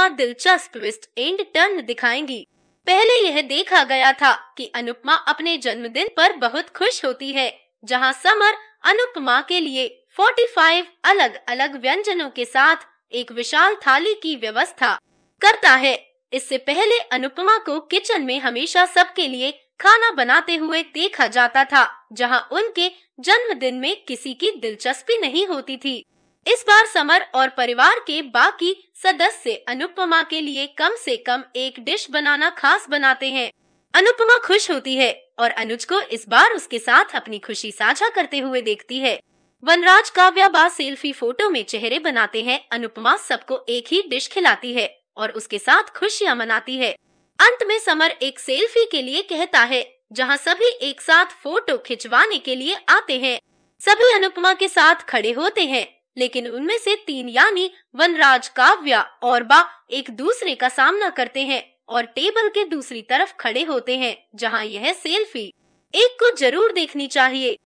और दिलचस्प twist and turn दिखाएंगी पहले यह देखा गया था कि अनुपमा अपने जन्मदिन पर बहुत खुश होती है जहां समर अनुपमा के लिए 45 अलग अलग व्यंजनों के साथ एक विशाल थाली की व्यवस्था करता है इससे पहले अनुपमा को किचन में हमेशा सबके लिए खाना बनाते हुए देखा जाता था जहां उनके जन्मदिन में किसी की दिलचस्पी नहीं होती थी इस बार समर और परिवार के बाकी सदस्य अनुपमा के लिए कम से कम एक डिश बनाना खास बनाते हैं अनुपमा खुश होती है और अनुज को इस बार उसके साथ अपनी खुशी साझा करते हुए देखती है वनराज काव्या बा सेल्फी फोटो में चेहरे बनाते हैं अनुपमा सबको एक ही डिश खिलाती है और उसके साथ खुशियाँ मनाती है अंत में समर एक सेल्फी के लिए कहता है जहाँ सभी एक साथ फोटो खिंचवाने के लिए आते हैं सभी अनुपमा के साथ खड़े होते हैं लेकिन उनमें से तीन यानी वनराज काव्या और बा एक दूसरे का सामना करते हैं और टेबल के दूसरी तरफ खड़े होते हैं जहां यह सेल्फी एक को जरूर देखनी चाहिए